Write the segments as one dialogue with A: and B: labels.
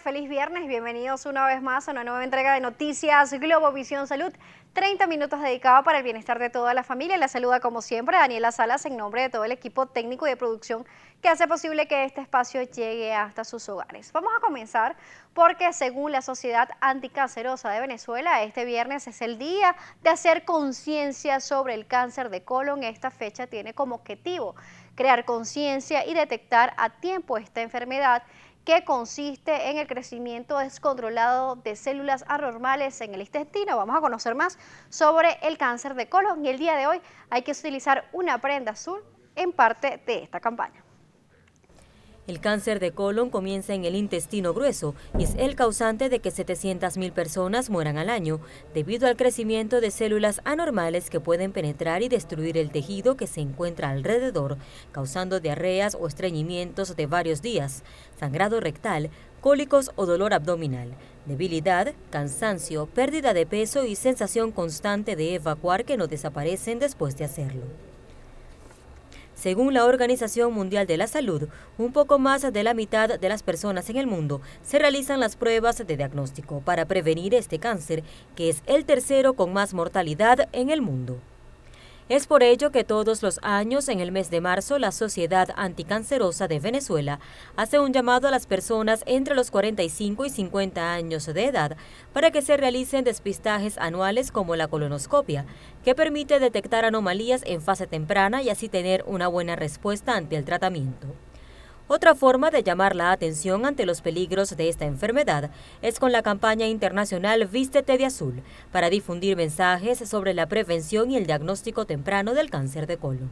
A: feliz viernes, bienvenidos una vez más a una nueva entrega de noticias Globovisión Salud. 30 minutos dedicados para el bienestar de toda la familia. La saluda como siempre Daniela Salas en nombre de todo el equipo técnico y de producción que hace posible que este espacio llegue hasta sus hogares. Vamos a comenzar porque según la Sociedad Anticancerosa de Venezuela, este viernes es el día de hacer conciencia sobre el cáncer de colon. Esta fecha tiene como objetivo crear conciencia y detectar a tiempo esta enfermedad que consiste en el crecimiento descontrolado de células anormales en el intestino. Vamos a conocer más sobre el cáncer de colon y el día de hoy hay que utilizar una prenda azul en parte de esta campaña.
B: El cáncer de colon comienza en el intestino grueso y es el causante de que 700.000 personas mueran al año debido al crecimiento de células anormales que pueden penetrar y destruir el tejido que se encuentra alrededor, causando diarreas o estreñimientos de varios días, sangrado rectal, cólicos o dolor abdominal, debilidad, cansancio, pérdida de peso y sensación constante de evacuar que no desaparecen después de hacerlo. Según la Organización Mundial de la Salud, un poco más de la mitad de las personas en el mundo se realizan las pruebas de diagnóstico para prevenir este cáncer, que es el tercero con más mortalidad en el mundo. Es por ello que todos los años, en el mes de marzo, la Sociedad Anticancerosa de Venezuela hace un llamado a las personas entre los 45 y 50 años de edad para que se realicen despistajes anuales como la colonoscopia, que permite detectar anomalías en fase temprana y así tener una buena respuesta ante el tratamiento. Otra forma de llamar la atención ante los peligros de esta enfermedad es con la campaña internacional Vístete de Azul para difundir mensajes sobre la prevención y el diagnóstico temprano del cáncer de colon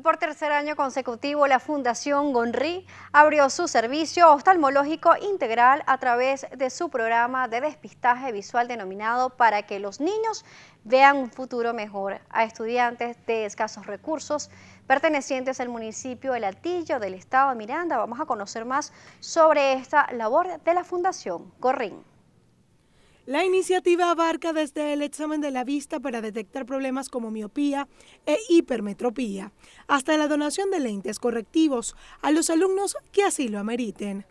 A: por tercer año consecutivo, la Fundación Gonri abrió su servicio oftalmológico integral a través de su programa de despistaje visual denominado Para que los niños vean un futuro mejor a estudiantes de escasos recursos pertenecientes al municipio de Latillo del estado Miranda. Vamos a conocer más sobre esta labor de la Fundación Gonri. La iniciativa
C: abarca desde el examen de la vista para detectar problemas como miopía e hipermetropía, hasta la donación de lentes correctivos a los alumnos que así lo ameriten.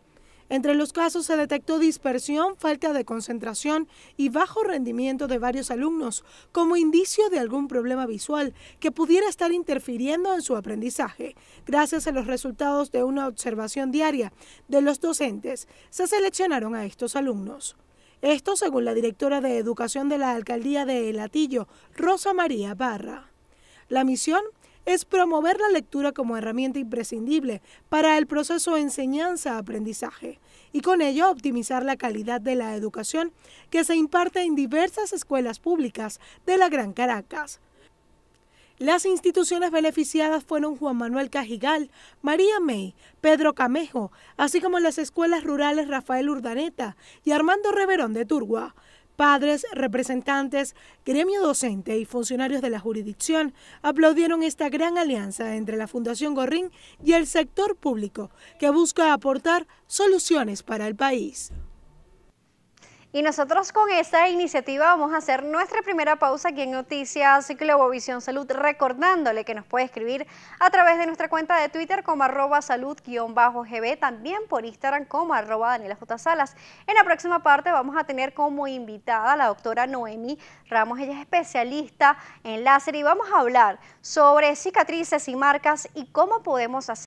C: Entre los casos se detectó dispersión, falta de concentración y bajo rendimiento de varios alumnos como indicio de algún problema visual que pudiera estar interfiriendo en su aprendizaje. Gracias a los resultados de una observación diaria de los docentes, se seleccionaron a estos alumnos. Esto según la directora de Educación de la Alcaldía de El Atillo, Rosa María Barra. La misión es promover la lectura como herramienta imprescindible para el proceso enseñanza-aprendizaje y con ello optimizar la calidad de la educación que se imparte en diversas escuelas públicas de la Gran Caracas. Las instituciones beneficiadas fueron Juan Manuel Cajigal, María May, Pedro Camejo, así como las escuelas rurales Rafael Urdaneta y Armando Reverón de Turgua. Padres, representantes, gremio docente y funcionarios de la jurisdicción aplaudieron esta gran alianza entre la Fundación Gorrín y el sector público que busca aportar soluciones para el país.
A: Y nosotros con esta iniciativa vamos a hacer nuestra primera pausa aquí en Noticias Globovisión Salud, recordándole que nos puede escribir a través de nuestra cuenta de Twitter como arroba salud-gb, también por Instagram como arroba Daniela J. Salas. En la próxima parte vamos a tener como invitada a la doctora Noemi Ramos, ella es especialista en láser y vamos a hablar sobre cicatrices y marcas y cómo podemos hacer